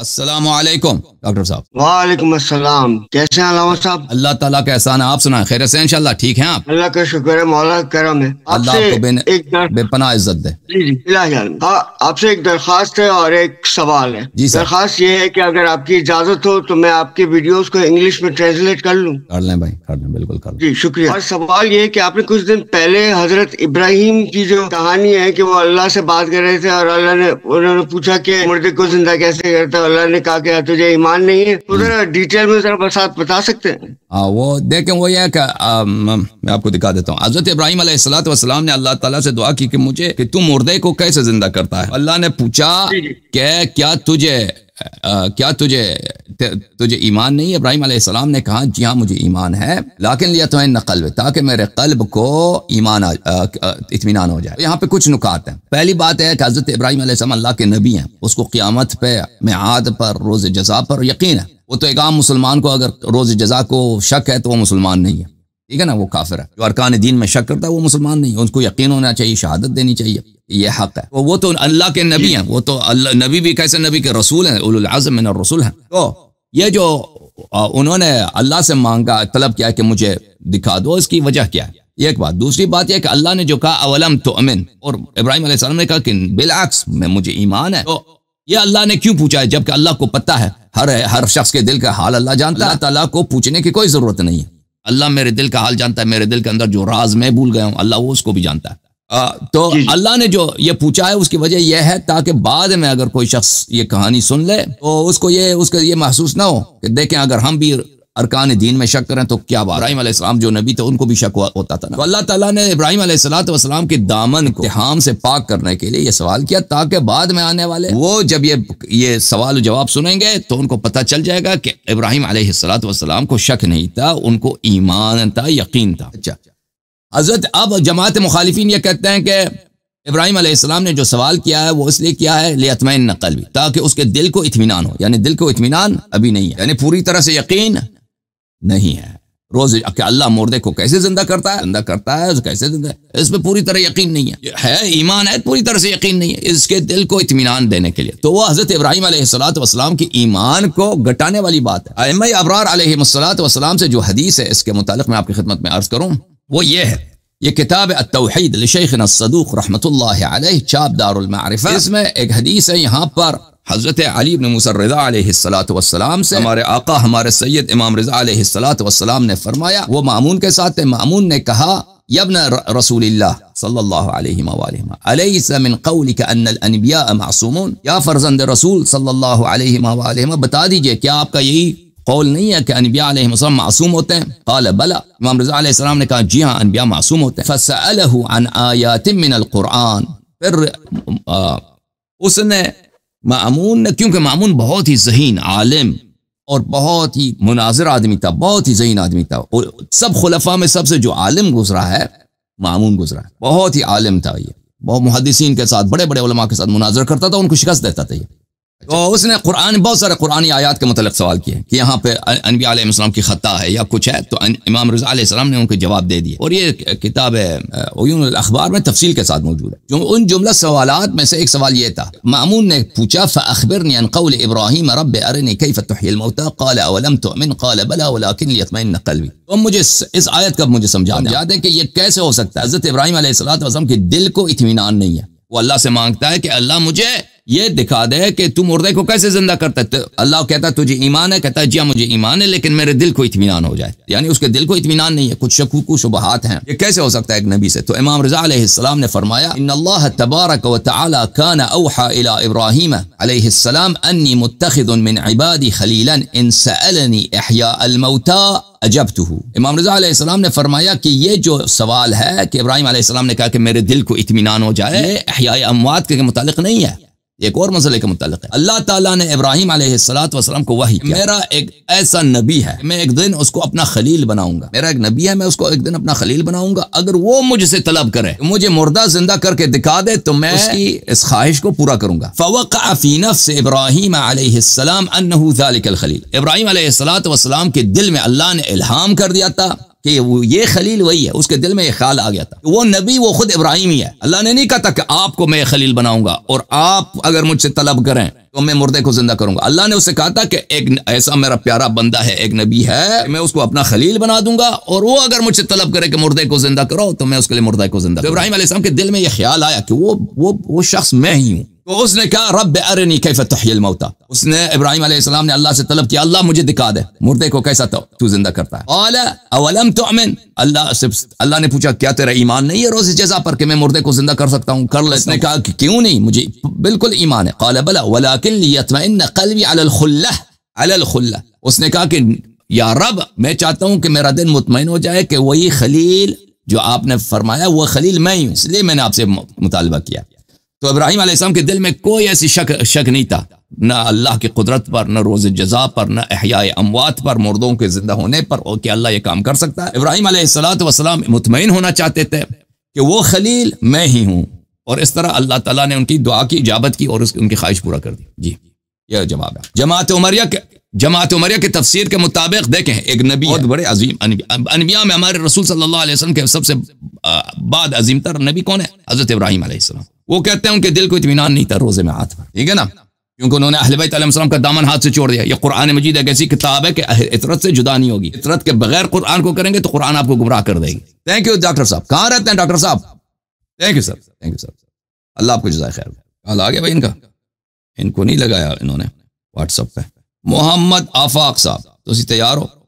السلام علیکم ڈاکٹر صاحب وعلیکم السلام کیسے ہیں علامہ صاحب اللہ تعالیٰ کا احسان ہے آپ سنائیں خیر سے انشاءاللہ ٹھیک ہیں آپ اللہ کا شکر ہے مولا کرم ہے اللہ ایک بے پناہ عزت جی, جی، ہاں، آپ سے ایک درخواست ہے اور ایک سوال ہے جی درخواست یہ ہے کہ اگر آپ کی اجازت ہو تو میں آپ کی ویڈیوز کو انگلش میں ٹرانسلیٹ کر لوں کر کر لیں لیں بھائی بالکل جی شکریہ اور سوال یہ ہے کہ آپ نے کچھ دن پہلے حضرت ابراہیم کی جو کہانی ہے کہ وہ اللہ سے بات کر رہے تھے اور اللہ نے انہوں نے پوچھا کہ مردے کو زندہ کیسے کرتا اللہ نے کہا کہ تجھے ایمان نہیں ہے ذرا ڈیٹیل میں بسات بتا سکتے ہاں وہ دیکھیں وہ یہ کہ میں آپ کو دکھا دیتا ہوں حضرت ابراہیم علیہ السلام والسلام نے اللہ تعالیٰ سے دعا کی کہ مجھے کہ تم مردے کو کیسے زندہ کرتا ہے اللہ نے پوچھا جی، جی۔ کہ کیا تجھے کیا تجھے تجھے ایمان نہیں ابراہیم علیہ السلام نے کہا جی ہاں مجھے ایمان ہے لیکن لیا تو قلب تاکہ میرے قلب کو ایمان اطمینان ہو جائے یہاں پہ کچھ نکات ہیں پہلی بات ہے کہ حضرت ابراہیم علیہ السلام اللہ کے نبی ہیں اس کو قیامت پہ معاد پر روز جزا پر یقین ہے وہ تو ایک عام مسلمان کو اگر روز جزا کو شک ہے تو وہ مسلمان نہیں ہے ٹھیک ہے نا وہ کافر ہے جو ارکان دین میں شک کرتا ہے وہ مسلمان نہیں ہے اس کو یقین ہونا چاہیے شہادت دینی چاہیے یہ حق ہے وہ تو اللہ کے نبی ہیں وہ تو اللہ نبی بھی کیسے نبی کے رسول ہیں اول العظم من الرسول ہیں تو یہ جو انہوں نے اللہ سے مانگا طلب کیا کہ مجھے دکھا دو اس کی وجہ کیا ہے یہ ایک بات دوسری بات یہ کہ اللہ نے جو کہا اولم تو امن اور ابراہیم علیہ السلام نے کہا کہ بالعکس میں مجھے ایمان ہے یہ اللہ نے کیوں پوچھا ہے جبکہ اللہ کو پتہ ہے ہر ہر شخص کے دل کا حال اللہ جانتا ہے اللہ تعالیٰ کو پوچھنے کی کوئی ضرورت نہیں ہے اللہ میرے دل کا حال جانتا ہے میرے دل کے اندر جو راز میں بھول گیا ہوں اللہ وہ اس کو بھی جانتا ہے تو جی، جی۔ اللہ نے جو یہ پوچھا ہے اس کی وجہ یہ ہے تاکہ بعد میں اگر کوئی شخص یہ کہانی سن لے تو اس کو یہ اس کا یہ محسوس نہ ہو کہ دیکھیں اگر ہم بھی ارکان دین میں شک کریں تو کیا ابراہیم علیہ السلام جو نبی تھے ان کو بھی شک ہوتا تھا نا اللہ تعالیٰ نے ابراہیم علیہ السلط وسلام کے دامن کو حام سے پاک کرنے کے لیے یہ سوال کیا تاکہ بعد میں آنے والے وہ جب یہ یہ سوال و جواب سنیں گے تو ان کو پتہ چل جائے گا کہ ابراہیم علیہ السلاۃ وسلام کو شک نہیں تھا ان کو ایمان تھا یقین تھا اچھا حضرت اب جماعت مخالفین یہ کہتے ہیں کہ ابراہیم علیہ السلام نے جو سوال کیا ہے وہ اس لیے کیا ہے لیہ اطمین نقل بھی تاکہ اس کے دل کو اطمینان ہو یعنی دل کو اطمینان ابھی نہیں ہے یعنی پوری طرح سے یقین نہیں ہے روز کہ اللہ مردے کو کیسے زندہ کرتا ہے زندہ کرتا ہے کیسے زندہ ہے اس پہ پوری طرح یقین نہیں ہے ہے ایمان ہے پوری طرح سے یقین نہیں ہے اس کے دل کو اطمینان دینے کے لیے تو وہ حضرت ابراہیم علیہ السلاۃ والسلام کی ایمان کو گٹانے والی بات ہے ابرار علیہ السلاۃ وسلام سے جو حدیث ہے اس کے متعلق میں آپ کی خدمت میں عرض کروں وہ یہ ہے یہ کتاب التوحید لشیخنا الصدوق اللہ علیہ دار المعرفہ اس میں ایک حدیث ہے یہاں پر حضرت علی بن رضا علیہ علیہ سے ہمارے ہمارے آقا سید امام نے فرمایا وہ معمون کے ساتھ معمون نے کہا یبن رسول اللہ صلی اللہ علیہ وآلہ علیس من قولک ان الانبیاء معصومون یا فرزند رسول صلی اللہ علیہ وآلہ بتا دیجئے کیا آپ کا یہی قول نہیں ہے کہ انبیاء علیہ السلام معصوم ہوتے ہیں قال بلا امام رضا علیہ السلام نے کہا جی ہاں انبیاء معصوم ہوتے ہیں فسألہ عن آیات من القرآن پھر اس نے معمون نے کیونکہ معمون بہت ہی ذہین عالم اور بہت ہی مناظر آدمی تھا بہت ہی ذہین آدمی تھا سب خلفاء میں سب سے جو عالم گزرا ہے معمون گزرا ہے بہت ہی عالم تھا یہ بہت محدثین کے ساتھ بڑے بڑے علماء کے ساتھ مناظر کرتا تھا ان کو شکست دیتا تھا یہ اچھا۔ اس نے قرآن بہت سارے قرآن آیات کے متعلق سوال کیے کہ یہاں پہ انبیاء علیہ السلام کی خطہ ہے یا کچھ ہے تو امام رضا علیہ السلام نے ان کے جواب دے دیے اور یہ کتاب عیون الاخبار میں تفصیل کے ساتھ موجود ہے ان جملہ سوالات میں سے ایک سوال یہ تھا معمون نے پوچھا فاخبرنی عن قول ابراہیم رب ارنی کیف تحیی الموتى قال اولم تؤمن قال بلا ولكن ليطمئن قلبي تو مجھے اس آیت کا مجھے سمجھا دیں کہ یہ کیسے ہو سکتا ہے حضرت ابراہیم علیہ السلام کے دل کو اطمینان نہیں ہے وہ اللہ سے مانگتا ہے کہ اللہ مجھے یہ دکھا دے کہ تم مردے کو کیسے زندہ کرتا ہے اللہ کہتا ہے تجھے ایمان ہے کہتا ہے جی ہاں، مجھے ایمان ہے لیکن میرے دل کو اطمینان ہو جائے یعنی اس کے دل کو اطمینان نہیں ہے کچھ شکوک شبہات ہیں یہ کیسے ہو سکتا ہے ایک نبی سے تو امام رضا علیہ السلام نے فرمایا ان اللہ تبارک و تعالی کان اوحا الى ابراہیم علیہ السلام انی متخذ من عبادی خلیلا ان سألنی احیاء الموتا اجبته امام رضا علیہ السلام نے فرمایا کہ یہ جو سوال ہے کہ ابراہیم علیہ السلام نے کہا کہ میرے دل کو اطمینان ہو جائے احیاء اموات کے متعلق نہیں ہے ایک اور مسئلے کے متعلق ہے اللہ تعالیٰ نے ابراہیم علیہ السلاۃ وسلم کو وہی میرا ایک ایسا نبی ہے میں ایک دن اس کو اپنا خلیل بناؤں گا میرا ایک نبی ہے میں اس کو ایک دن اپنا خلیل بناؤں گا اگر وہ مجھ سے طلب کرے مجھے مردہ زندہ کر کے دکھا دے تو میں اس کی اس خواہش کو پورا کروں گا فوق فی نفس ابراہیم علیہ السلام انہ ذالک الخلیل ابراہیم علیہ السلاۃ والسلام کے دل میں اللہ نے الہام کر دیا تھا کہ وہ یہ خلیل وہی ہے اس کے دل میں یہ خیال آ گیا تھا وہ نبی وہ خود ابراہیم ہی ہے اللہ نے نہیں کہا تھا کہ آپ کو میں خلیل بناؤں گا اور آپ اگر مجھ سے طلب کریں تو میں مردے کو زندہ کروں گا اللہ نے اسے کہا تھا کہ ایک ایسا میرا پیارا بندہ ہے ایک نبی ہے میں اس کو اپنا خلیل بنا دوں گا اور وہ اگر مجھ سے طلب کرے کہ مردے کو زندہ کرو تو میں اس کے لیے مردے کو زندہ ابراہیم علیہ السلام کے دل میں یہ خیال آیا کہ وہ وہ وہ شخص میں ہی ہوں تو اس نے کہا رب ارنی کیف تحیل الموتا اس نے ابراہیم علیہ السلام نے اللہ سے طلب کیا اللہ مجھے دکھا دے مردے کو کیسا تو تو زندہ کرتا ہے قال اولم تؤمن اللہ سے اللہ نے پوچھا کیا تیرا ایمان نہیں ہے روز جزا پر کہ میں مردے کو زندہ کر سکتا ہوں کر لے اس نے کہا کہ کیوں نہیں مجھے بالکل ایمان ہے قال بلا ولكن ليطمئن قلبي على الخلة على الخلة اس نے کہا کہ یا رب میں چاہتا ہوں کہ میرا دن مطمئن ہو جائے کہ وہی خلیل جو آپ نے فرمایا وہ خلیل میں ہی ہوں اس لیے میں نے آپ سے مطالبہ کیا تو ابراہیم علیہ السلام کے دل میں کوئی ایسی شک شک نہیں تھا نہ اللہ کی قدرت پر نہ روز جزا پر نہ احیاء اموات پر مردوں کے زندہ ہونے پر کہ اللہ یہ کام کر سکتا ہے ابراہیم علیہ السلام وسلام مطمئن ہونا چاہتے تھے کہ وہ خلیل میں ہی ہوں اور اس طرح اللہ تعالیٰ نے ان کی دعا کی اجابت کی اور اس ان کی خواہش پورا کر دی جی یہ جواب ہے جماعت عمریہ کے جماعت عمریہ کی تفسیر کے مطابق دیکھیں ایک نبی بہت بڑے عظیم انبیاء میں ہمارے رسول صلی اللہ علیہ وسلم کے سب سے بعد عظیم تر نبی کون ہے حضرت ابراہیم علیہ السلام وہ کہتے ہیں ان کے دل کو اطمینان نہیں تھا روزے میں ہاتھ پر ٹھیک ہے نا کیونکہ انہوں نے اہل بیت علیہ السلام کا دامن ہاتھ سے چھوڑ دیا یہ قرآن مجید ایک ایسی کتاب ہے کہ اطرت سے جدا نہیں ہوگی اطرت کے بغیر قرآن کو کریں گے تو قرآن آپ کو گمراہ کر دے گی ڈاکٹر صاحب کہاں رہتے ہیں ڈاکٹر صاحب thank you sir thank you sir اللہ آپ کو جزائے خیر آگے بھائی ان کا ان کو نہیں لگایا انہوں نے واٹس اپ پہ محمد آفاق صاحب تو اسی تیار ہو